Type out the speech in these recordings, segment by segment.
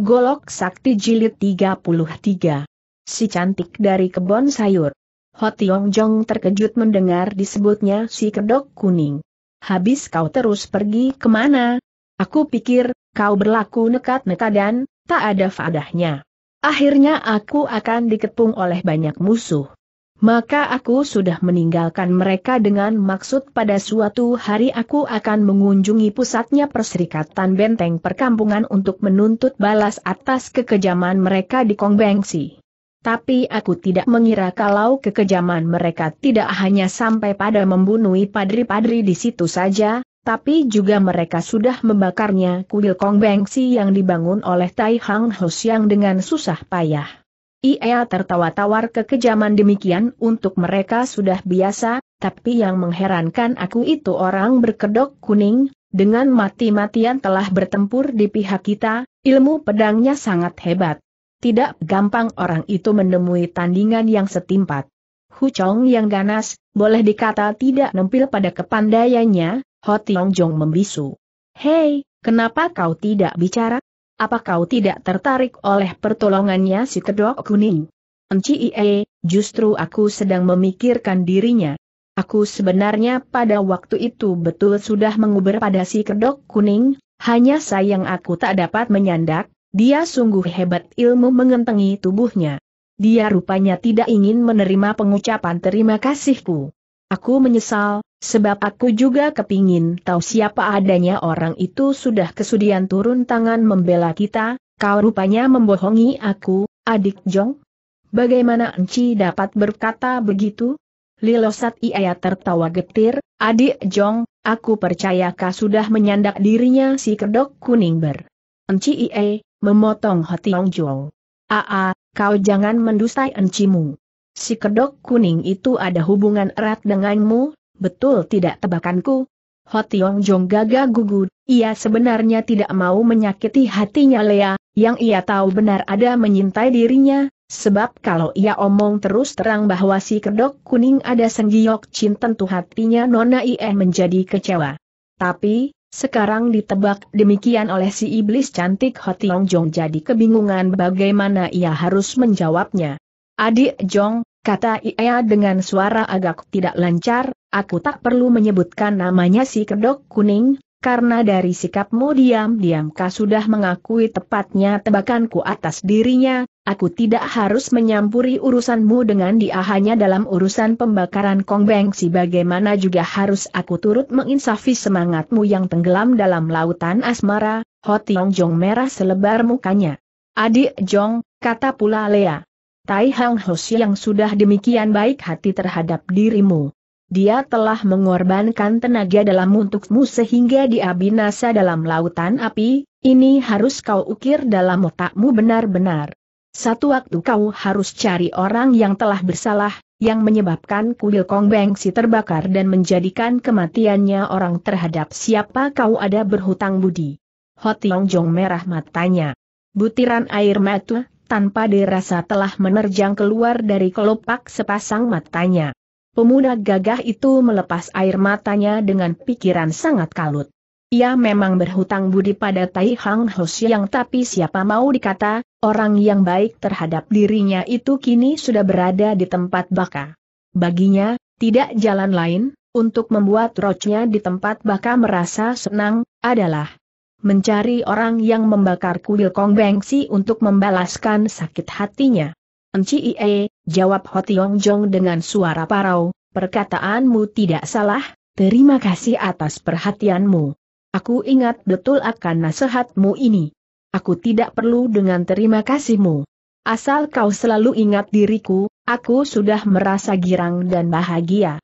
Golok Sakti Jilid 33. Si cantik dari kebon sayur. Hotiong Jong terkejut mendengar disebutnya si kedok kuning. Habis kau terus pergi kemana? Aku pikir, kau berlaku nekat nekat dan, tak ada fadahnya. Akhirnya aku akan dikepung oleh banyak musuh maka aku sudah meninggalkan mereka dengan maksud pada suatu hari aku akan mengunjungi pusatnya perserikatan benteng perkampungan untuk menuntut balas atas kekejaman mereka di Kongbengsi. Tapi aku tidak mengira kalau kekejaman mereka tidak hanya sampai pada membunuh padri-padri di situ saja, tapi juga mereka sudah membakarnya kuil Kongbengsi yang dibangun oleh Tai Hang Hos yang dengan susah payah. Ia tertawa-tawar kekejaman demikian untuk mereka sudah biasa, tapi yang mengherankan aku itu orang berkedok kuning, dengan mati-matian telah bertempur di pihak kita, ilmu pedangnya sangat hebat. Tidak gampang orang itu menemui tandingan yang setimpat. Chong yang ganas, boleh dikata tidak nempil pada kepandaiannya, Ho Tiong Jong membisu. Hei, kenapa kau tidak bicara? Apa kau tidak tertarik oleh pertolongannya si kedok kuning? NCIe, justru aku sedang memikirkan dirinya. Aku sebenarnya pada waktu itu betul sudah menguber pada si kedok kuning, hanya sayang aku tak dapat menyandak, dia sungguh hebat ilmu mengentengi tubuhnya. Dia rupanya tidak ingin menerima pengucapan terima kasihku. Aku menyesal, Sebab aku juga kepingin tahu siapa adanya orang itu sudah kesudian turun tangan membela kita, kau rupanya membohongi aku, adik Jong. Bagaimana Enci dapat berkata begitu? Lilosat Iaya tertawa getir, adik Jong, aku percaya kau sudah menyandak dirinya si kedok kuning ber. Enci Iaya, memotong hati Ong Jong. Aa, kau jangan mendustai Encimu. Si kedok kuning itu ada hubungan erat denganmu, Betul tidak tebakanku? Hotiong Jong gagah gugur, ia sebenarnya tidak mau menyakiti hatinya Lea, yang ia tahu benar ada menyintai dirinya, sebab kalau ia omong terus terang bahwa si kedok kuning ada senggiok cin tentu hatinya Nona Ie menjadi kecewa. Tapi, sekarang ditebak demikian oleh si iblis cantik Hotiong Jong jadi kebingungan bagaimana ia harus menjawabnya. Adik Jong, kata Ia dengan suara agak tidak lancar, aku tak perlu menyebutkan namanya si kedok kuning, karena dari sikapmu diam-diam kau sudah mengakui tepatnya tebakanku atas dirinya, aku tidak harus menyampuri urusanmu dengan dia hanya dalam urusan pembakaran kongbeng si bagaimana juga harus aku turut menginsafi semangatmu yang tenggelam dalam lautan asmara, Hotiong Jong merah selebar mukanya. Adik Jong, kata pula Lea. Tai Hang Hos yang sudah demikian baik hati terhadap dirimu. Dia telah mengorbankan tenaga dalam untukmu sehingga dia binasa dalam lautan api, ini harus kau ukir dalam otakmu benar-benar. Satu waktu kau harus cari orang yang telah bersalah, yang menyebabkan kuil Kong Bengsi terbakar dan menjadikan kematiannya orang terhadap siapa kau ada berhutang budi. Hotiong Jong merah matanya. Butiran air mata tanpa dirasa telah menerjang keluar dari kelopak sepasang matanya. Pemuda gagah itu melepas air matanya dengan pikiran sangat kalut. Ia memang berhutang budi pada Tai Hang Ho Siang tapi siapa mau dikata, orang yang baik terhadap dirinya itu kini sudah berada di tempat baka. Baginya, tidak jalan lain, untuk membuat rochnya di tempat baka merasa senang, adalah mencari orang yang membakar kuil Kong Bengsi untuk membalaskan sakit hatinya. Enci Ie, jawab Ho Tiong Jong dengan suara parau, perkataanmu tidak salah, terima kasih atas perhatianmu. Aku ingat betul akan nasihatmu ini. Aku tidak perlu dengan terima kasihmu. Asal kau selalu ingat diriku, aku sudah merasa girang dan bahagia.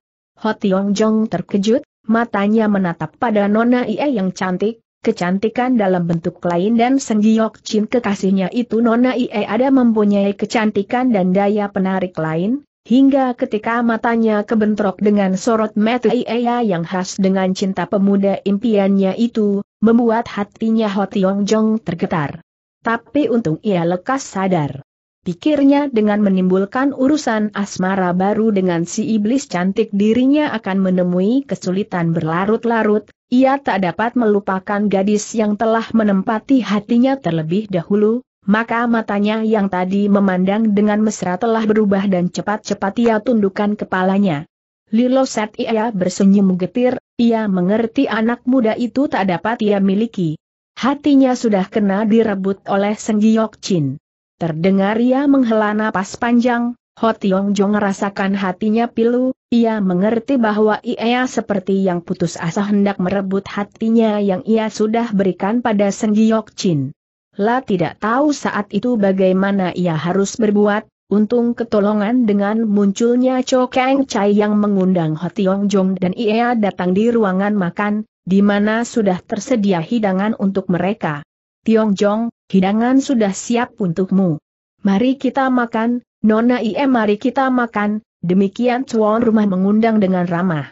Ho Tiong Jong terkejut, matanya menatap pada Nona Ie yang cantik, kecantikan dalam bentuk lain dan Senggiok Chin kekasihnya itu Nona Ie ada mempunyai kecantikan dan daya penarik lain, hingga ketika matanya kebentrok dengan sorot mata Ie yang khas dengan cinta pemuda impiannya itu, membuat hatinya Ho Tiong Jong tergetar. Tapi untung ia lekas sadar. Pikirnya dengan menimbulkan urusan asmara baru dengan si iblis cantik dirinya akan menemui kesulitan berlarut-larut, ia tak dapat melupakan gadis yang telah menempati hatinya terlebih dahulu, maka matanya yang tadi memandang dengan mesra telah berubah dan cepat-cepat ia tundukkan kepalanya. Lilo Set ia bersenyum getir, ia mengerti anak muda itu tak dapat ia miliki. Hatinya sudah kena direbut oleh Senggiok Chin. Terdengar ia menghela napas panjang, Ho Tiong Jong merasakan hatinya pilu, ia mengerti bahwa ia seperti yang putus asa hendak merebut hatinya yang ia sudah berikan pada Seng Giok Chin. La tidak tahu saat itu bagaimana ia harus berbuat, untung ketolongan dengan munculnya Cho Kang Chai yang mengundang Ho Tiong Jong dan ia datang di ruangan makan, di mana sudah tersedia hidangan untuk mereka. Tiong Jong, hidangan sudah siap untukmu. Mari kita makan, Nona Ie mari kita makan, demikian tuan rumah mengundang dengan ramah.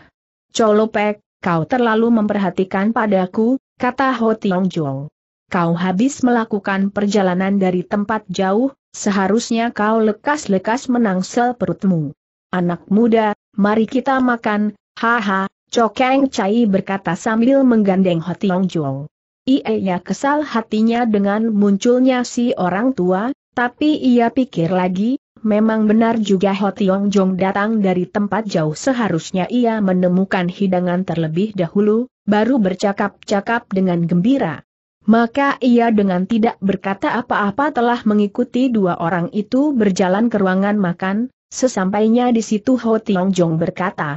Colopek, kau terlalu memperhatikan padaku, kata Ho Tiong Jong. Kau habis melakukan perjalanan dari tempat jauh, seharusnya kau lekas-lekas menangsel perutmu. Anak muda, mari kita makan, haha, Cokeng Cai berkata sambil menggandeng Ho Tiong Jong. Ie ya kesal hatinya dengan munculnya si orang tua, tapi ia pikir lagi, memang benar juga Ho Tiong Jong datang dari tempat jauh seharusnya ia menemukan hidangan terlebih dahulu, baru bercakap-cakap dengan gembira. Maka ia dengan tidak berkata apa-apa telah mengikuti dua orang itu berjalan ke ruangan makan, sesampainya di situ Ho Tiong Jong berkata,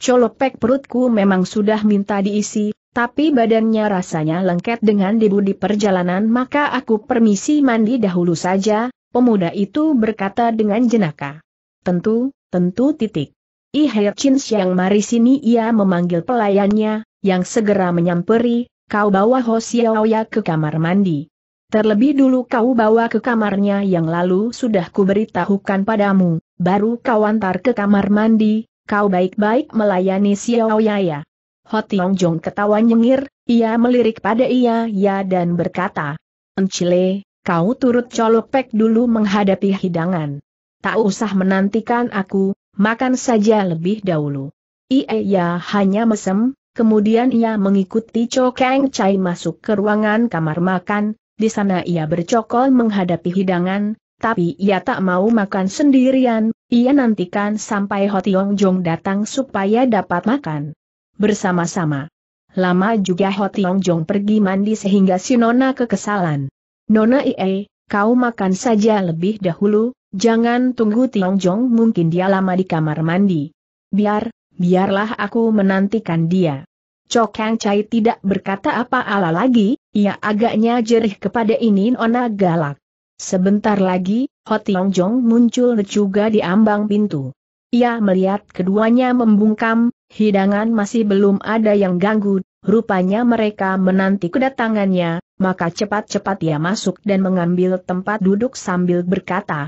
Colopek perutku memang sudah minta diisi, tapi badannya rasanya lengket dengan debu di perjalanan maka aku permisi mandi dahulu saja, Pemuda itu berkata dengan jenaka. Tentu, tentu titik. Ihercins yang mari sini ia memanggil pelayannya, yang segera menyamperi, kau bawa Ho Xiaoya ke kamar mandi. Terlebih dulu kau bawa ke kamarnya yang lalu sudah kuberitahukan padamu, baru kau antar ke kamar mandi, kau baik-baik melayani Xiaoya. Ya. Ho Tiong Jong ketawa nyengir, ia melirik pada ia ya dan berkata, Encile, kau turut colok colopek dulu menghadapi hidangan. Tak usah menantikan aku, makan saja lebih dahulu. Iya hanya mesem, kemudian ia mengikuti Cho Kang Chai masuk ke ruangan kamar makan, di sana ia bercokol menghadapi hidangan, tapi ia tak mau makan sendirian, ia nantikan sampai Hotiong Jong datang supaya dapat makan. Bersama-sama. Lama juga Hotiong Jong pergi mandi sehingga Sinona kekesalan. Nona Ie, kau makan saja lebih dahulu, jangan tunggu Tiong Jong mungkin dia lama di kamar mandi. Biar, biarlah aku menantikan dia. Hang Chai tidak berkata apa-apa lagi, ia agaknya jerih kepada ini Nona galak. Sebentar lagi, Ho Tiong Jong muncul juga di ambang pintu. Ia melihat keduanya membungkam, hidangan masih belum ada yang ganggu, Rupanya mereka menanti kedatangannya, maka cepat-cepat ia masuk dan mengambil tempat duduk sambil berkata,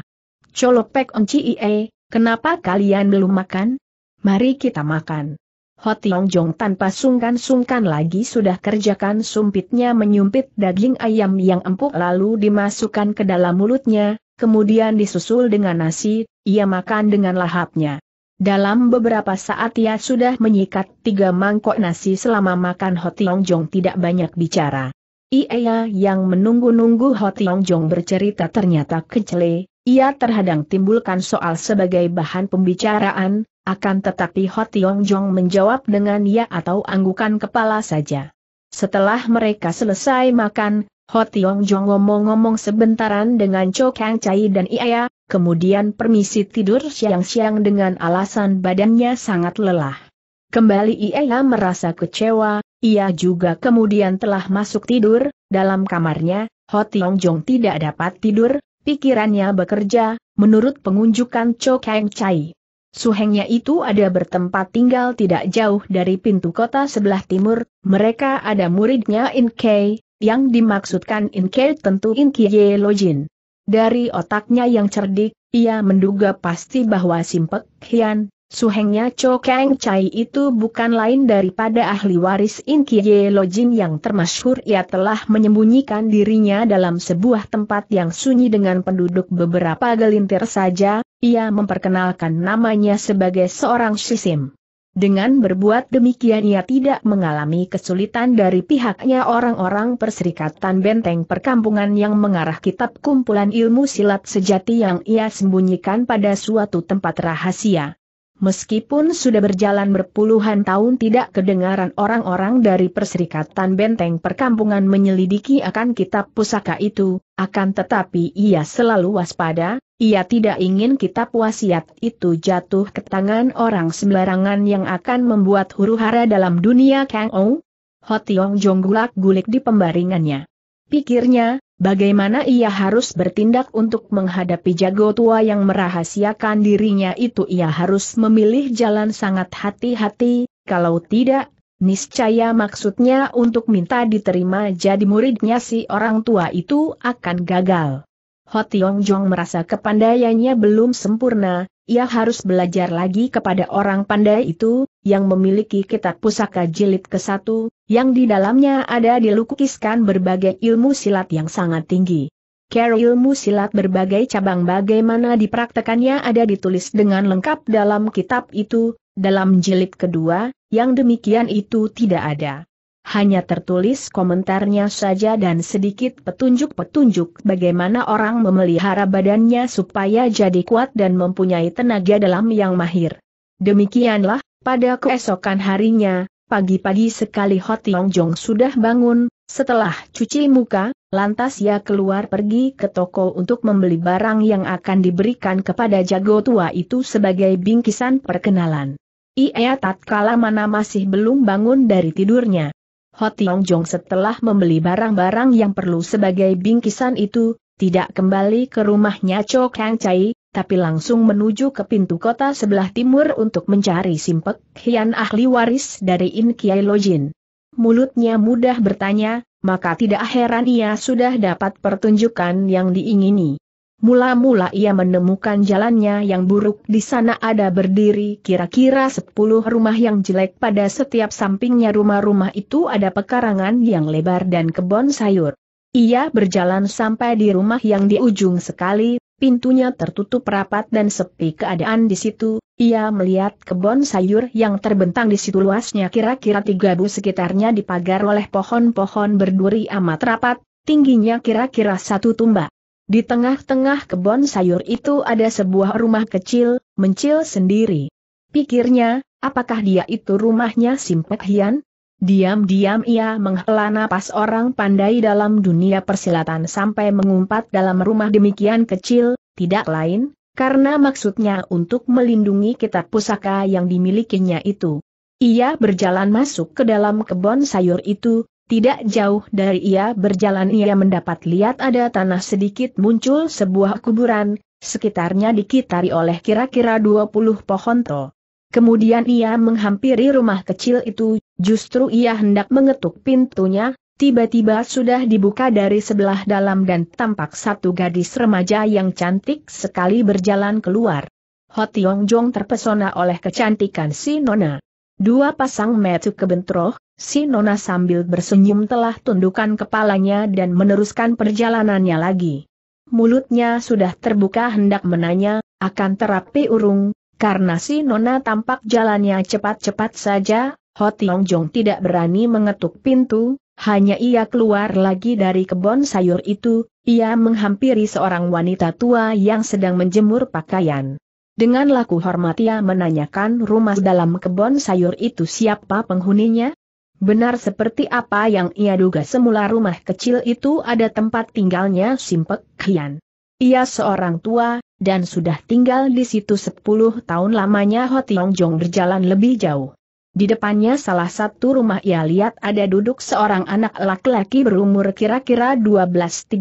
Colopek CIE. kenapa kalian belum makan? Mari kita makan. Hotiong Jong tanpa sungkan-sungkan lagi sudah kerjakan sumpitnya menyumpit daging ayam yang empuk lalu dimasukkan ke dalam mulutnya, kemudian disusul dengan nasi, ia makan dengan lahapnya. Dalam beberapa saat ia sudah menyikat tiga mangkok nasi selama makan Hotiong Jong tidak banyak bicara. Ia yang menunggu-nunggu Hotiong Jong bercerita ternyata kecele, ia terhadang timbulkan soal sebagai bahan pembicaraan, akan tetapi Hotiong Jong menjawab dengan ya atau anggukan kepala saja. Setelah mereka selesai makan, Ho Tiong Jong ngomong-ngomong sebentaran dengan Cho Kang Chai dan Iaya, kemudian permisi tidur siang-siang dengan alasan badannya sangat lelah. Kembali Iaya merasa kecewa, ia juga kemudian telah masuk tidur, dalam kamarnya, Ho Tiong Jong tidak dapat tidur, pikirannya bekerja, menurut pengunjukan Cho Kang Chai. Suhengnya itu ada bertempat tinggal tidak jauh dari pintu kota sebelah timur, mereka ada muridnya In Kei, yang dimaksudkan Inke tentu Inke Ye Jin. Dari otaknya yang cerdik, ia menduga pasti bahwa Simpek Hian, suhengnya Cho Kang Chai itu bukan lain daripada ahli waris Inki Ye Jin yang termasyhur ia telah menyembunyikan dirinya dalam sebuah tempat yang sunyi dengan penduduk beberapa gelintir saja, ia memperkenalkan namanya sebagai seorang sisim. Dengan berbuat demikian ia tidak mengalami kesulitan dari pihaknya orang-orang perserikatan benteng perkampungan yang mengarah kitab kumpulan ilmu silat sejati yang ia sembunyikan pada suatu tempat rahasia. Meskipun sudah berjalan berpuluhan tahun tidak kedengaran orang-orang dari Perserikatan Benteng Perkampungan menyelidiki akan kitab pusaka itu, akan tetapi ia selalu waspada, ia tidak ingin kitab wasiat itu jatuh ke tangan orang sembarangan yang akan membuat huru-hara dalam dunia Kang Ou. Hotiong jonggulak gulik di pembaringannya. Pikirnya, Bagaimana ia harus bertindak untuk menghadapi jago tua yang merahasiakan dirinya itu ia harus memilih jalan sangat hati-hati, kalau tidak, niscaya maksudnya untuk minta diterima jadi muridnya si orang tua itu akan gagal. Ho Tiong Jong merasa kepandaiannya belum sempurna, ia harus belajar lagi kepada orang pandai itu, yang memiliki kitab pusaka jilid ke-1, yang di dalamnya ada dilukiskan berbagai ilmu silat yang sangat tinggi. Care ilmu silat berbagai cabang bagaimana dipraktekannya ada ditulis dengan lengkap dalam kitab itu, dalam jilid kedua, yang demikian itu tidak ada hanya tertulis komentarnya saja dan sedikit petunjuk-petunjuk bagaimana orang memelihara badannya supaya jadi kuat dan mempunyai tenaga dalam yang mahir. Demikianlah, pada keesokan harinya, pagi-pagi sekali Hotiong Jong sudah bangun, setelah cuci muka, lantas ia keluar pergi ke toko untuk membeli barang yang akan diberikan kepada jago tua itu sebagai bingkisan perkenalan. Ia tatkala mana masih belum bangun dari tidurnya. Ho Tiong Jong setelah membeli barang-barang yang perlu sebagai bingkisan itu, tidak kembali ke rumahnya Cho Kang Chai, tapi langsung menuju ke pintu kota sebelah timur untuk mencari simpek Hian ahli waris dari In Kiai Lojin. Mulutnya mudah bertanya, maka tidak heran ia sudah dapat pertunjukan yang diingini. Mula-mula ia menemukan jalannya yang buruk di sana ada berdiri kira-kira sepuluh rumah yang jelek pada setiap sampingnya rumah-rumah itu ada pekarangan yang lebar dan kebun sayur. Ia berjalan sampai di rumah yang di ujung sekali, pintunya tertutup rapat dan sepi keadaan di situ, ia melihat kebun sayur yang terbentang di situ luasnya kira-kira tiga bu sekitarnya dipagar oleh pohon-pohon berduri amat rapat, tingginya kira-kira satu tumbak. Di tengah-tengah kebun sayur itu ada sebuah rumah kecil, mencil sendiri. Pikirnya, apakah dia itu rumahnya Simpek Hian? Diam-diam ia menghela nafas orang pandai dalam dunia persilatan sampai mengumpat dalam rumah demikian kecil, tidak lain, karena maksudnya untuk melindungi kitab pusaka yang dimilikinya itu. Ia berjalan masuk ke dalam kebun sayur itu, tidak jauh dari ia berjalan ia mendapat lihat ada tanah sedikit muncul sebuah kuburan, sekitarnya dikitari oleh kira-kira 20 pohon to. Kemudian ia menghampiri rumah kecil itu, justru ia hendak mengetuk pintunya, tiba-tiba sudah dibuka dari sebelah dalam dan tampak satu gadis remaja yang cantik sekali berjalan keluar. Hotiong Jong terpesona oleh kecantikan si Nona. Dua pasang metu kebentroh, Si Nona sambil bersenyum telah tundukkan kepalanya dan meneruskan perjalanannya lagi. Mulutnya sudah terbuka hendak menanya, akan terapi urung, karena si Nona tampak jalannya cepat-cepat saja, Ho Tiong Jong tidak berani mengetuk pintu, hanya ia keluar lagi dari kebun sayur itu, ia menghampiri seorang wanita tua yang sedang menjemur pakaian. Dengan laku hormat ia menanyakan rumah dalam kebun sayur itu siapa penghuninya, Benar seperti apa yang ia duga semula rumah kecil itu ada tempat tinggalnya Simpek Kian. Ia seorang tua, dan sudah tinggal di situ 10 tahun lamanya Hotiong Jong berjalan lebih jauh. Di depannya salah satu rumah ia lihat ada duduk seorang anak laki-laki berumur kira-kira 12-13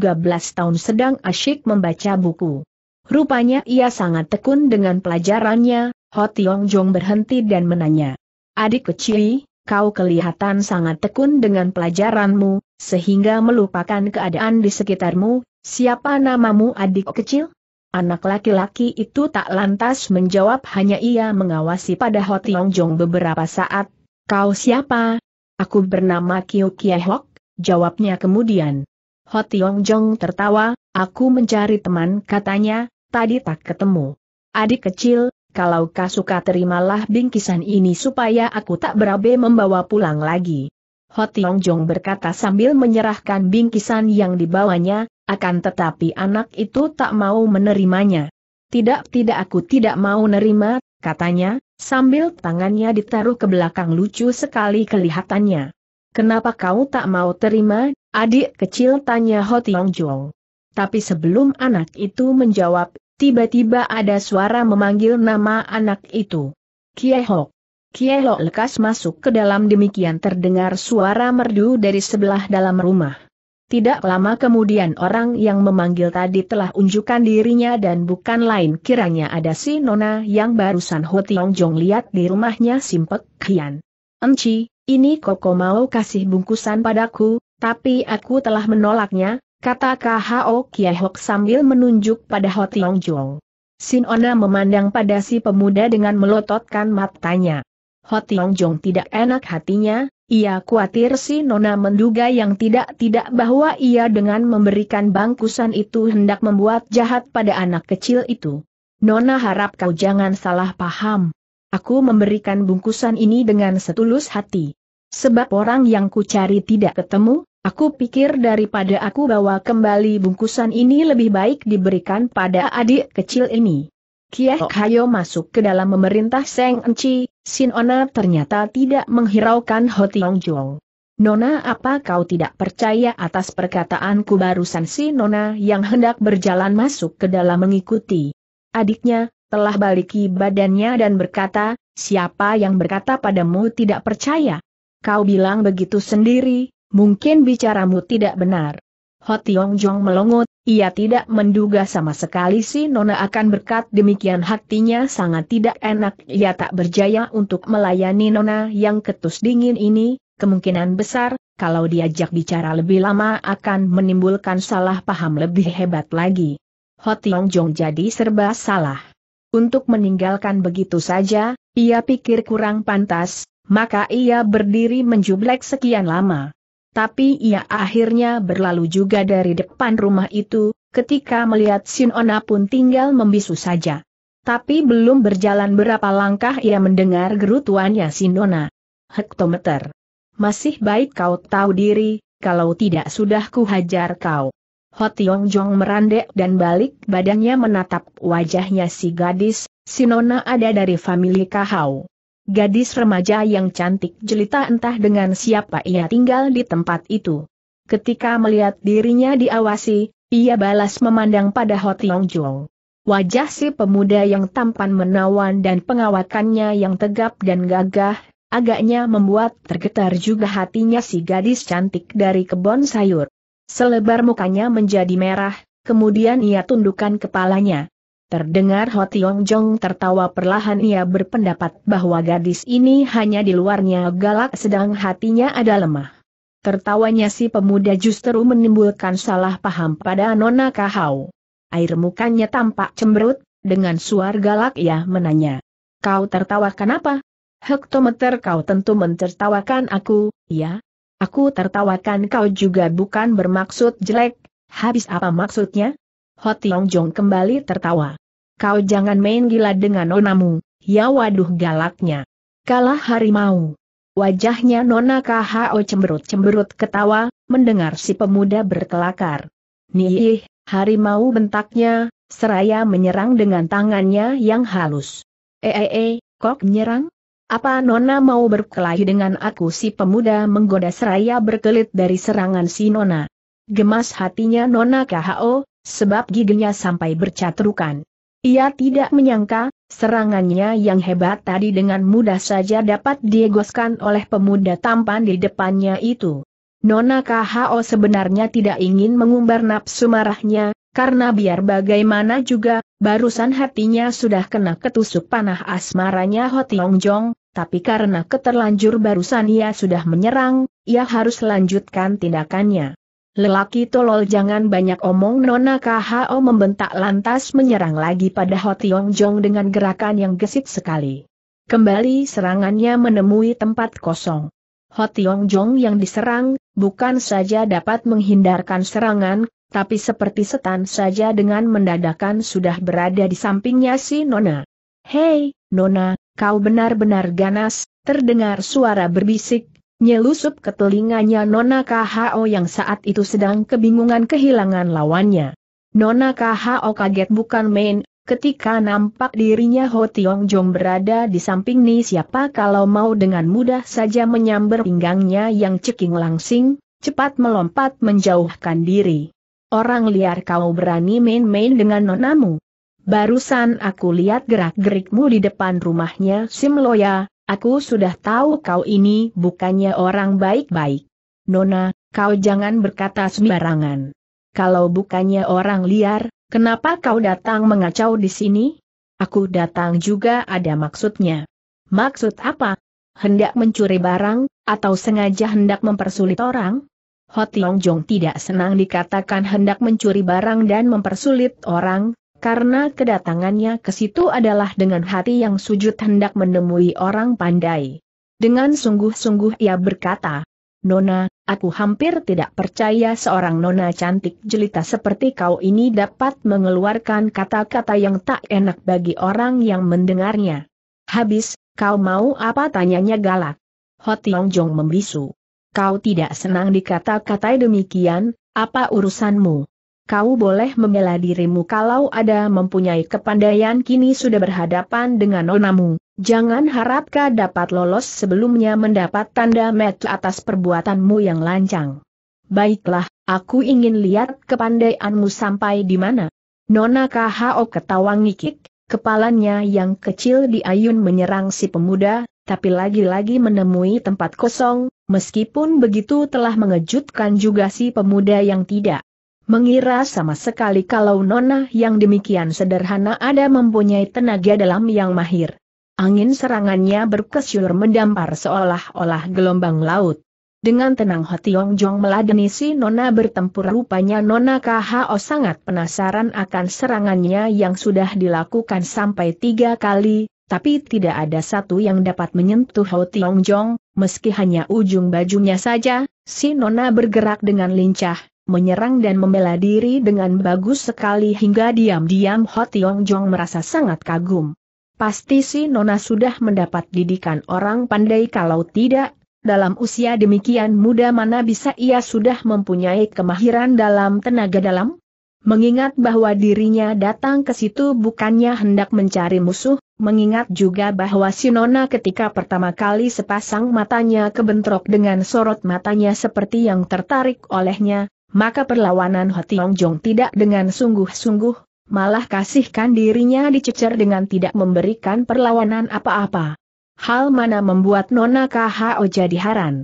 tahun sedang asyik membaca buku. Rupanya ia sangat tekun dengan pelajarannya, Ho Tiong Jong berhenti dan menanya. Adik kecil, kau kelihatan sangat tekun dengan pelajaranmu, sehingga melupakan keadaan di sekitarmu, siapa namamu adik kecil? Anak laki-laki itu tak lantas menjawab hanya ia mengawasi pada Ho Tiong Jong beberapa saat. Kau siapa? Aku bernama Kiu Kie Hok, jawabnya kemudian. Ho Tiong Jong tertawa, aku mencari teman katanya, tadi tak ketemu. Adik kecil, kalau kau suka terimalah bingkisan ini supaya aku tak berabe membawa pulang lagi. Ho Tiong Jong berkata sambil menyerahkan bingkisan yang dibawanya, akan tetapi anak itu tak mau menerimanya. Tidak, tidak aku tidak mau nerima, katanya, sambil tangannya ditaruh ke belakang lucu sekali kelihatannya. Kenapa kau tak mau terima, adik kecil tanya Ho Tiong Jong. Tapi sebelum anak itu menjawab, Tiba-tiba ada suara memanggil nama anak itu. Kieho. Kieho. lekas masuk ke dalam demikian terdengar suara merdu dari sebelah dalam rumah. Tidak lama kemudian orang yang memanggil tadi telah unjukkan dirinya dan bukan lain kiranya ada si Nona yang barusan Ho Tiong Jong lihat di rumahnya Simpek kian. Enci, ini Koko mau kasih bungkusan padaku, tapi aku telah menolaknya, kata KHO Kiehok sambil menunjuk pada Ho Tiong Jong. Sinona memandang pada si pemuda dengan melototkan matanya. Ho Tiong Jong tidak enak hatinya, ia khawatir si Nona menduga yang tidak-tidak bahwa ia dengan memberikan bangkusan itu hendak membuat jahat pada anak kecil itu. Nona harap kau jangan salah paham. Aku memberikan bungkusan ini dengan setulus hati. Sebab orang yang ku cari tidak ketemu, Aku pikir daripada aku bawa kembali bungkusan ini lebih baik diberikan pada adik kecil ini. Kieh Kaya oh. masuk ke dalam memerintah Seng Enci, Sin Ona ternyata tidak menghiraukan Ho Tiong Jong. Nona apa kau tidak percaya atas perkataanku barusan si Nona yang hendak berjalan masuk ke dalam mengikuti. Adiknya, telah baliki badannya dan berkata, siapa yang berkata padamu tidak percaya? Kau bilang begitu sendiri, Mungkin bicaramu tidak benar. Ho Tiong Jong melongot, ia tidak menduga sama sekali si Nona akan berkat demikian hatinya sangat tidak enak ia tak berjaya untuk melayani Nona yang ketus dingin ini, kemungkinan besar, kalau diajak bicara lebih lama akan menimbulkan salah paham lebih hebat lagi. Ho Tiong Jong jadi serba salah. Untuk meninggalkan begitu saja, ia pikir kurang pantas, maka ia berdiri menjublek sekian lama tapi ia akhirnya berlalu juga dari depan rumah itu, ketika melihat Ona pun tinggal membisu saja. Tapi belum berjalan berapa langkah ia mendengar gerutuannya Ona. Hektometer. Masih baik kau tahu diri, kalau tidak sudah kuhajar kau. Hotiong Jong merandek dan balik badannya menatap wajahnya si gadis, Sinona ada dari famili Kahau. Gadis remaja yang cantik jelita entah dengan siapa ia tinggal di tempat itu. Ketika melihat dirinya diawasi, ia balas memandang pada Ho Tiong Jong. Wajah si pemuda yang tampan menawan dan pengawakannya yang tegap dan gagah, agaknya membuat tergetar juga hatinya si gadis cantik dari kebon sayur. Selebar mukanya menjadi merah, kemudian ia tundukkan kepalanya. Terdengar Ho Tiong Jong tertawa perlahan ia berpendapat bahwa gadis ini hanya di luarnya galak sedang hatinya ada lemah. Tertawanya si pemuda justru menimbulkan salah paham pada Nona Kahau. Air mukanya tampak cemberut, dengan suar galak ia menanya. Kau tertawa kenapa? Hektometer kau tentu mentertawakan aku, ya? Aku tertawakan kau juga bukan bermaksud jelek, habis apa maksudnya? Ho Tiong Jong kembali tertawa. Kau jangan main gila dengan nonamu, ya waduh galaknya. Kalah harimau. Wajahnya Nona KHO cemberut-cemberut ketawa, mendengar si pemuda berkelakar. Nih, harimau bentaknya, seraya menyerang dengan tangannya yang halus. Ee, eh, eh, eh, kok nyerang? Apa Nona mau berkelahi dengan aku si pemuda menggoda seraya berkelit dari serangan si Nona. Gemas hatinya Nona KHO, sebab giginya sampai bercatrukan. Ia tidak menyangka, serangannya yang hebat tadi dengan mudah saja dapat diegoskan oleh pemuda tampan di depannya itu. Nona KHO sebenarnya tidak ingin mengumbar nafsu marahnya, karena biar bagaimana juga, barusan hatinya sudah kena ketusuk panah asmaranya Hotiong Jong, tapi karena keterlanjur barusan ia sudah menyerang, ia harus lanjutkan tindakannya. Lelaki tolol jangan banyak omong Nona KHO membentak lantas menyerang lagi pada Ho Tiong Jong dengan gerakan yang gesit sekali. Kembali serangannya menemui tempat kosong. Ho Tiong Jong yang diserang, bukan saja dapat menghindarkan serangan, tapi seperti setan saja dengan mendadakan sudah berada di sampingnya si Nona. Hei, Nona, kau benar-benar ganas, terdengar suara berbisik, nyelusup ke telinganya Nona KHO yang saat itu sedang kebingungan kehilangan lawannya. Nona KHO kaget bukan main, ketika nampak dirinya Ho Tiong Jong berada di samping Ni siapa kalau mau dengan mudah saja menyamber pinggangnya yang ceking langsing, cepat melompat menjauhkan diri. Orang liar kau berani main-main dengan nonamu. Barusan aku lihat gerak-gerikmu di depan rumahnya Simloya, Aku sudah tahu kau ini bukannya orang baik-baik. Nona, kau jangan berkata sembarangan. Kalau bukannya orang liar, kenapa kau datang mengacau di sini? Aku datang juga ada maksudnya. Maksud apa? Hendak mencuri barang, atau sengaja hendak mempersulit orang? Hot Tiong Jong tidak senang dikatakan hendak mencuri barang dan mempersulit orang, karena kedatangannya ke situ adalah dengan hati yang sujud hendak menemui orang pandai. Dengan sungguh-sungguh ia berkata, Nona, aku hampir tidak percaya seorang nona cantik jelita seperti kau ini dapat mengeluarkan kata-kata yang tak enak bagi orang yang mendengarnya. Habis, kau mau apa tanyanya galak? Hotiong Jong membisu. Kau tidak senang dikata-katai demikian, apa urusanmu? kau boleh membela dirimu kalau ada mempunyai kepandaian kini sudah berhadapan dengan nonamu. Jangan harap kau dapat lolos sebelumnya mendapat tanda met atas perbuatanmu yang lancang. Baiklah, aku ingin lihat kepandaianmu sampai di mana. Nona KHO ketawa ngikik, kepalanya yang kecil diayun menyerang si pemuda, tapi lagi-lagi menemui tempat kosong, meskipun begitu telah mengejutkan juga si pemuda yang tidak Mengira sama sekali kalau nona yang demikian sederhana ada mempunyai tenaga dalam yang mahir. Angin serangannya berkesyur mendampar seolah-olah gelombang laut. Dengan tenang Hotiong Jong meladeni si Nona bertempur rupanya Nona KHO sangat penasaran akan serangannya yang sudah dilakukan sampai tiga kali, tapi tidak ada satu yang dapat menyentuh Hotiong Jong, meski hanya ujung bajunya saja, si Nona bergerak dengan lincah, menyerang dan membela diri dengan bagus sekali hingga diam-diam Ho Tiong Jong merasa sangat kagum. Pasti si Nona sudah mendapat didikan orang pandai kalau tidak, dalam usia demikian muda mana bisa ia sudah mempunyai kemahiran dalam tenaga dalam? Mengingat bahwa dirinya datang ke situ bukannya hendak mencari musuh, mengingat juga bahwa si Nona ketika pertama kali sepasang matanya kebentrok dengan sorot matanya seperti yang tertarik olehnya, maka perlawanan Hationg Jong tidak dengan sungguh-sungguh, malah kasihkan dirinya dicecer dengan tidak memberikan perlawanan apa-apa. Hal mana membuat Nona KHO jadi haran.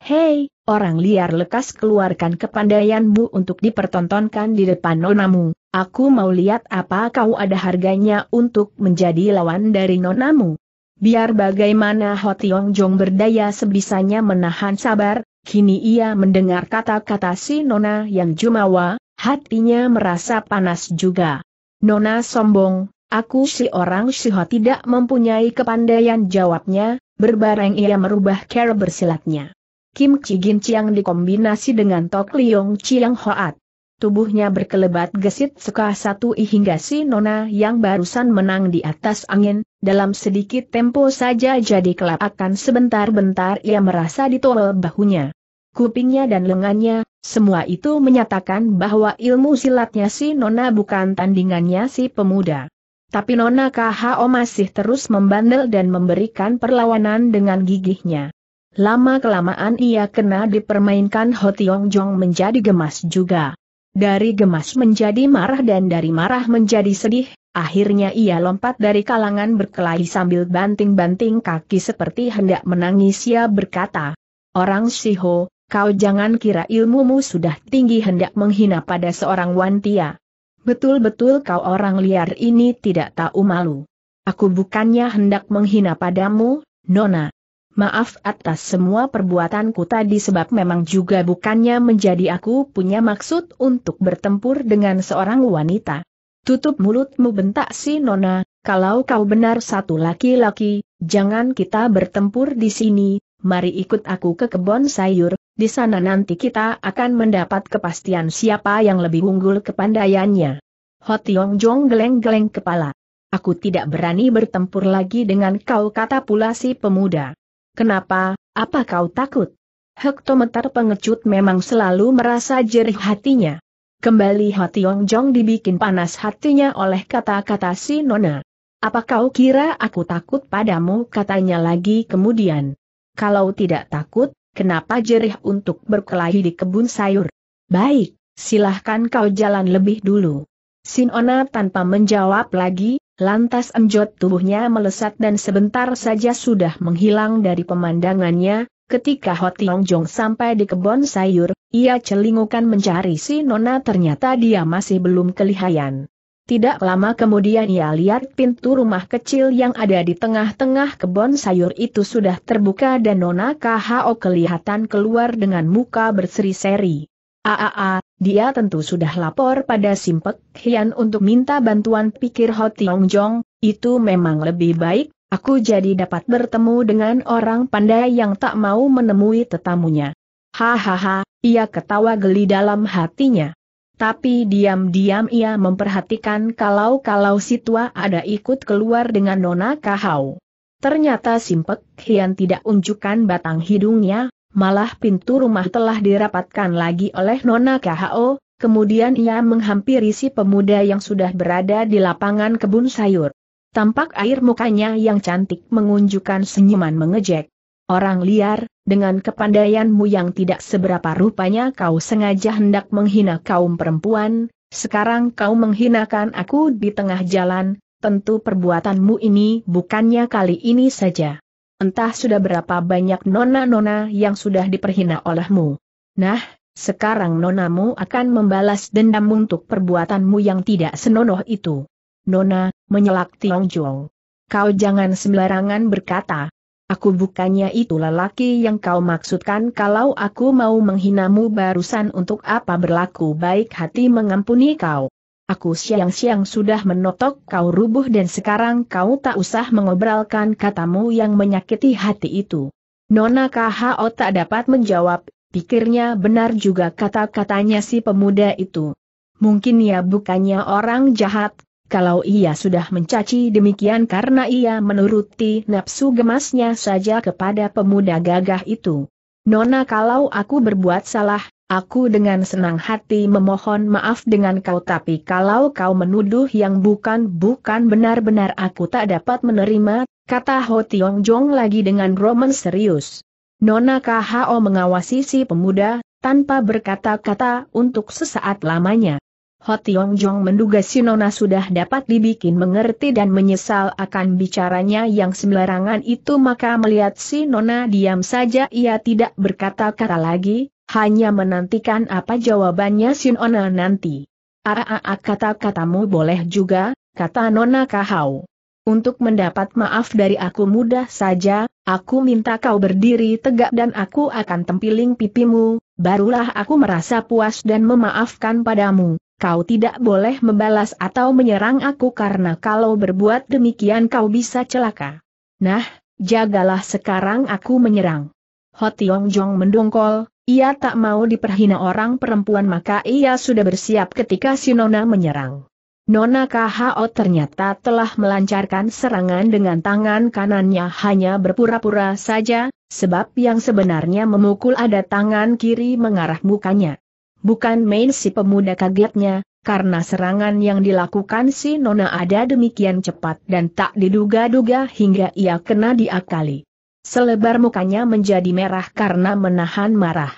Hei, orang liar lekas keluarkan kepandaianmu untuk dipertontonkan di depan nonamu, aku mau lihat apa kau ada harganya untuk menjadi lawan dari nonamu. Biar bagaimana Hotiong Jong berdaya sebisanya menahan sabar, Kini ia mendengar kata-kata si Nona yang jumawa, hatinya merasa panas juga. Nona sombong, aku si orang siho tidak mempunyai kepandaian jawabnya, berbareng ia merubah cara bersilatnya. Kim gin Chiang dikombinasi dengan Tok Liong Chiang Hoat. Tubuhnya berkelebat gesit suka satu i hingga si Nona yang barusan menang di atas angin, dalam sedikit tempo saja jadi kelapakan sebentar-bentar ia merasa ditolak bahunya kupingnya dan lengannya, semua itu menyatakan bahwa ilmu silatnya si Nona bukan tandingannya si pemuda. Tapi Nona KHO masih terus membandel dan memberikan perlawanan dengan gigihnya. Lama-kelamaan ia kena dipermainkan Ho Tiong Jong menjadi gemas juga. Dari gemas menjadi marah dan dari marah menjadi sedih, akhirnya ia lompat dari kalangan berkelahi sambil banting-banting kaki seperti hendak menangis ia berkata, Orang Siho, kau jangan kira ilmumu sudah tinggi hendak menghina pada seorang wantia. Betul-betul kau orang liar ini tidak tahu malu. Aku bukannya hendak menghina padamu, Nona. Maaf atas semua perbuatanku tadi sebab memang juga bukannya menjadi aku punya maksud untuk bertempur dengan seorang wanita. Tutup mulutmu bentak si Nona, kalau kau benar satu laki-laki, jangan kita bertempur di sini, mari ikut aku ke kebun sayur, di sana nanti kita akan mendapat kepastian siapa yang lebih unggul kepandaiannya. Hotiong Jong geleng-geleng kepala. Aku tidak berani bertempur lagi dengan kau kata pula si pemuda. Kenapa, apa kau takut? Hektometer pengecut memang selalu merasa jerih hatinya. Kembali Hotiong Jong dibikin panas hatinya oleh kata-kata si Nona. Apa kau kira aku takut padamu katanya lagi kemudian. Kalau tidak takut, Kenapa jerih untuk berkelahi di kebun sayur? Baik, silahkan kau jalan lebih dulu. Sinona tanpa menjawab lagi, lantas enjot tubuhnya melesat dan sebentar saja sudah menghilang dari pemandangannya, Ketika Hotiong Jong sampai di kebun sayur, ia celingukan mencari Sinona ternyata dia masih belum kelihayan. Tidak lama kemudian ia lihat pintu rumah kecil yang ada di tengah-tengah kebun sayur itu sudah terbuka dan Nona KHO kelihatan keluar dengan muka berseri-seri. Aa, dia tentu sudah lapor pada Simpek Hian untuk minta bantuan pikir Ho Tiong Jong, itu memang lebih baik, aku jadi dapat bertemu dengan orang pandai yang tak mau menemui tetamunya. Hahaha, ia ketawa geli dalam hatinya. Tapi diam-diam ia memperhatikan kalau-kalau si tua ada ikut keluar dengan Nona Kahau. Ternyata Simpek Hian tidak unjukkan batang hidungnya, malah pintu rumah telah dirapatkan lagi oleh Nona Kahau, kemudian ia menghampiri si pemuda yang sudah berada di lapangan kebun sayur. Tampak air mukanya yang cantik mengunjukkan senyuman mengejek. Orang liar, dengan kepandaianmu yang tidak seberapa rupanya kau sengaja hendak menghina kaum perempuan, sekarang kau menghinakan aku di tengah jalan, tentu perbuatanmu ini bukannya kali ini saja. Entah sudah berapa banyak nona-nona yang sudah diperhina olehmu. Nah, sekarang nonamu akan membalas dendam untuk perbuatanmu yang tidak senonoh itu. Nona, menyelak Tiong Jong. Kau jangan sembarangan berkata, Aku bukannya itu lelaki yang kau maksudkan kalau aku mau menghinamu barusan untuk apa berlaku baik hati mengampuni kau. Aku siang-siang sudah menotok kau rubuh dan sekarang kau tak usah mengobralkan katamu yang menyakiti hati itu. Nona KHO tak dapat menjawab, pikirnya benar juga kata-katanya si pemuda itu. Mungkin ya bukannya orang jahat, kalau ia sudah mencaci demikian karena ia menuruti nafsu gemasnya saja kepada pemuda gagah itu. Nona kalau aku berbuat salah, aku dengan senang hati memohon maaf dengan kau tapi kalau kau menuduh yang bukan-bukan benar-benar aku tak dapat menerima, kata Ho Tiong Jong lagi dengan roman serius. Nona KHO mengawasi si pemuda, tanpa berkata-kata untuk sesaat lamanya. Ho Tiong Jong menduga Sinona sudah dapat dibikin mengerti dan menyesal akan bicaranya yang sembarangan itu maka melihat Sinona diam saja ia tidak berkata-kata lagi, hanya menantikan apa jawabannya Sinona nanti. Araa ah, ah, ah, kata-katamu boleh juga, kata Nona Kahau. Untuk mendapat maaf dari aku mudah saja, aku minta kau berdiri tegak dan aku akan tempiling pipimu, barulah aku merasa puas dan memaafkan padamu kau tidak boleh membalas atau menyerang aku karena kalau berbuat demikian kau bisa celaka. Nah, jagalah sekarang aku menyerang. Tiong Jong mendongkol, ia tak mau diperhina orang perempuan maka ia sudah bersiap ketika si Nona menyerang. Nona KHO ternyata telah melancarkan serangan dengan tangan kanannya hanya berpura-pura saja, sebab yang sebenarnya memukul ada tangan kiri mengarah mukanya. Bukan main si pemuda kagetnya, karena serangan yang dilakukan si Nona ada demikian cepat dan tak diduga-duga hingga ia kena diakali. Selebar mukanya menjadi merah karena menahan marah.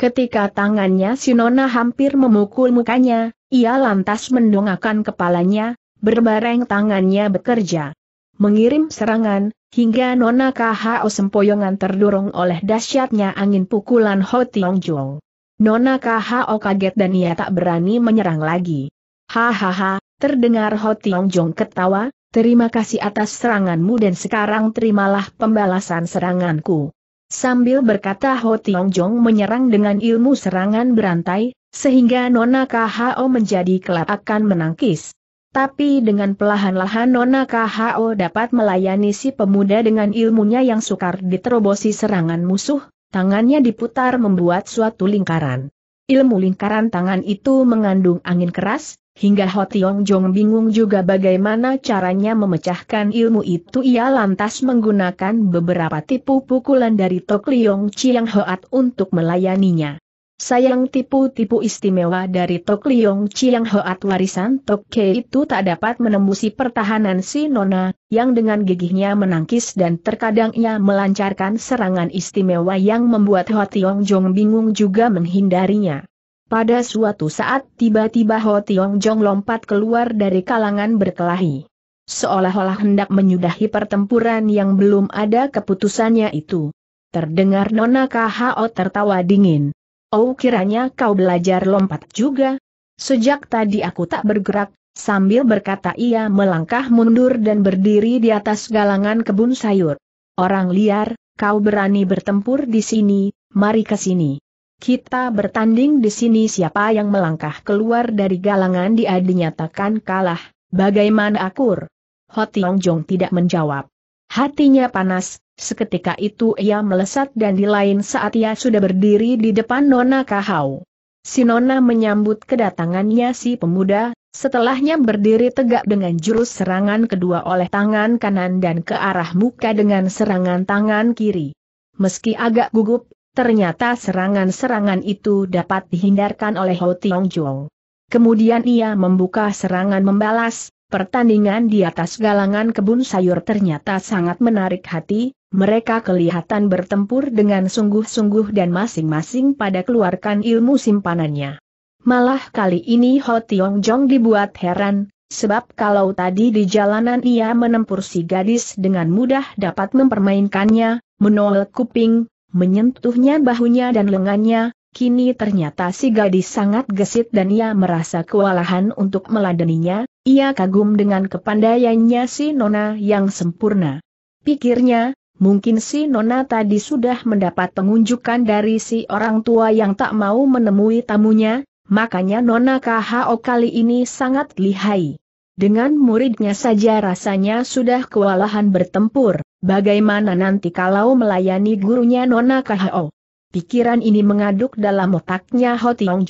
Ketika tangannya si Nona hampir memukul mukanya, ia lantas mendongakkan kepalanya, berbareng tangannya bekerja. Mengirim serangan, hingga Nona KHO sempoyongan terdorong oleh dahsyatnya angin pukulan Ho Tiong Jong. Nona KHO oh kaget dan ia tak berani menyerang lagi. Hahaha, terdengar Ho Tiong Jong ketawa, terima kasih atas seranganmu dan sekarang terimalah pembalasan seranganku. Sambil berkata Ho Tiong Jong menyerang dengan ilmu serangan berantai, sehingga Nona KHO oh menjadi kelapakan menangkis. Tapi dengan pelahan-lahan Nona KHO oh dapat melayani si pemuda dengan ilmunya yang sukar diterobosi serangan musuh, Tangannya diputar membuat suatu lingkaran. Ilmu lingkaran tangan itu mengandung angin keras, hingga Ho Tiong Jong bingung juga bagaimana caranya memecahkan ilmu itu. Ia lantas menggunakan beberapa tipu pukulan dari Tok Liong Chiang Hoat untuk melayaninya. Sayang tipu-tipu istimewa dari Tok Liong Chiang Hoat warisan Tok Ke itu tak dapat menembusi pertahanan si Nona, yang dengan gigihnya menangkis dan terkadang ia melancarkan serangan istimewa yang membuat Ho Tiong Jong bingung juga menghindarinya. Pada suatu saat tiba-tiba Ho Tiong Jong lompat keluar dari kalangan berkelahi. Seolah-olah hendak menyudahi pertempuran yang belum ada keputusannya itu. Terdengar Nona KHO tertawa dingin. Oh kiranya kau belajar lompat juga? Sejak tadi aku tak bergerak, Sambil berkata ia melangkah mundur dan berdiri di atas galangan kebun sayur. Orang liar, kau berani bertempur di sini, mari ke sini. Kita bertanding di sini siapa yang melangkah keluar dari galangan dia dinyatakan kalah, bagaimana akur? Hotiong Jong tidak menjawab. Hatinya panas, seketika itu ia melesat dan di lain saat ia sudah berdiri di depan Nona Kahau. Si Nona menyambut kedatangannya si pemuda, Setelahnya berdiri tegak dengan jurus serangan kedua oleh tangan kanan dan ke arah muka dengan serangan tangan kiri. Meski agak gugup, ternyata serangan-serangan itu dapat dihindarkan oleh Ho Tiong Jong. Kemudian ia membuka serangan membalas, pertandingan di atas galangan kebun sayur ternyata sangat menarik hati, mereka kelihatan bertempur dengan sungguh-sungguh dan masing-masing pada keluarkan ilmu simpanannya. Malah kali ini Ho Tiong Jong dibuat heran, sebab kalau tadi di jalanan ia menempur si gadis dengan mudah dapat mempermainkannya, menolak kuping, menyentuhnya bahunya dan lengannya, kini ternyata si gadis sangat gesit dan ia merasa kewalahan untuk meladeninya, ia kagum dengan kepandaiannya si Nona yang sempurna. Pikirnya, Mungkin si Nona tadi sudah mendapat pengunjukan dari si orang tua yang tak mau menemui tamunya, makanya Nona KHO kali ini sangat lihai. Dengan muridnya saja rasanya sudah kewalahan bertempur, bagaimana nanti kalau melayani gurunya Nona KHO? Pikiran ini mengaduk dalam otaknya Ho Tiong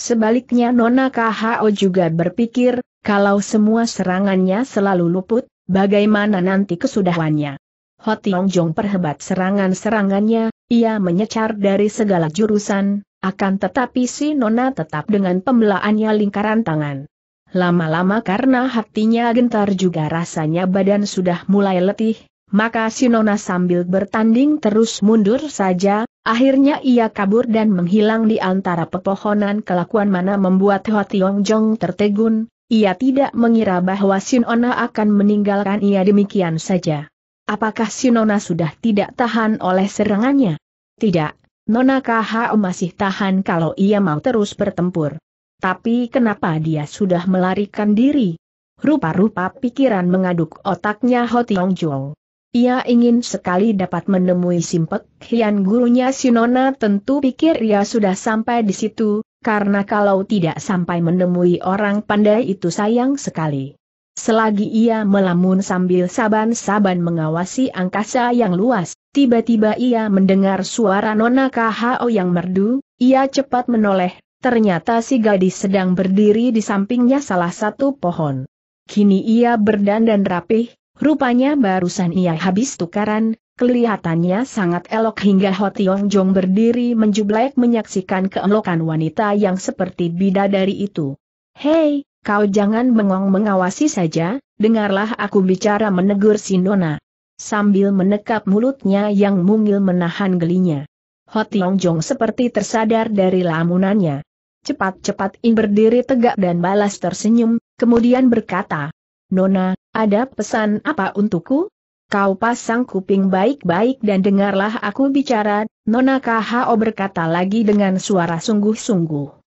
Sebaliknya Nona KHO juga berpikir, kalau semua serangannya selalu luput, bagaimana nanti kesudahannya? Ho Tiong Jong perhebat serangan-serangannya, ia menyecar dari segala jurusan, akan tetapi si Nona tetap dengan pembelaannya lingkaran tangan. Lama-lama karena hatinya gentar juga rasanya badan sudah mulai letih, maka si Nona sambil bertanding terus mundur saja, akhirnya ia kabur dan menghilang di antara pepohonan kelakuan mana membuat Ho Tiong Jong tertegun, ia tidak mengira bahwa si Nona akan meninggalkan ia demikian saja. Apakah si Nona sudah tidak tahan oleh serangannya? Tidak, Nona KHO masih tahan kalau ia mau terus bertempur. Tapi kenapa dia sudah melarikan diri? Rupa-rupa pikiran mengaduk otaknya Ho Tiong Ia ingin sekali dapat menemui Simpek Hian gurunya Nona tentu pikir ia sudah sampai di situ, karena kalau tidak sampai menemui orang pandai itu sayang sekali. Selagi ia melamun sambil saban-saban mengawasi angkasa yang luas, tiba-tiba ia mendengar suara Nona KHO yang merdu, ia cepat menoleh, ternyata si gadis sedang berdiri di sampingnya salah satu pohon. Kini ia berdandan rapih, rupanya barusan ia habis tukaran, kelihatannya sangat elok hingga Hotiong Jong berdiri menjublek menyaksikan keelokan wanita yang seperti bidadari itu. Hei, Kau jangan bengong mengawasi saja, dengarlah aku bicara menegur si Nona. Sambil menekap mulutnya yang mungil menahan gelinya. Hotiong Jong seperti tersadar dari lamunannya. Cepat-cepat ing berdiri tegak dan balas tersenyum, kemudian berkata, Nona, ada pesan apa untukku? Kau pasang kuping baik-baik dan dengarlah aku bicara, Nona Kahao berkata lagi dengan suara sungguh-sungguh.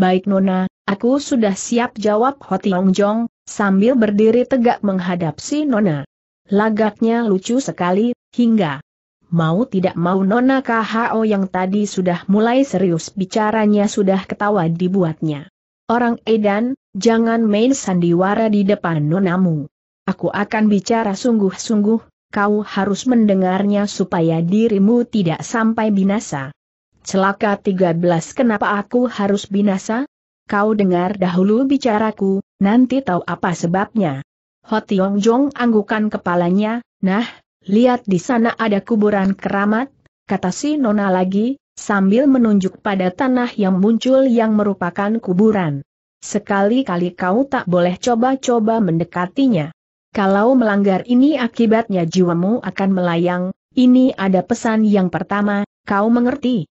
Baik Nona, aku sudah siap jawab Ho Tiong Jong, sambil berdiri tegak menghadap si Nona. Lagaknya lucu sekali, hingga mau tidak mau Nona KHO yang tadi sudah mulai serius bicaranya sudah ketawa dibuatnya. Orang edan, jangan main sandiwara di depan Nonamu. Aku akan bicara sungguh-sungguh, kau harus mendengarnya supaya dirimu tidak sampai binasa. Celaka 13 kenapa aku harus binasa? Kau dengar dahulu bicaraku, nanti tahu apa sebabnya. Hotiong Jong anggukan kepalanya, nah, lihat di sana ada kuburan keramat, kata si Nona lagi, sambil menunjuk pada tanah yang muncul yang merupakan kuburan. Sekali-kali kau tak boleh coba-coba mendekatinya. Kalau melanggar ini akibatnya jiwamu akan melayang, ini ada pesan yang pertama, kau mengerti?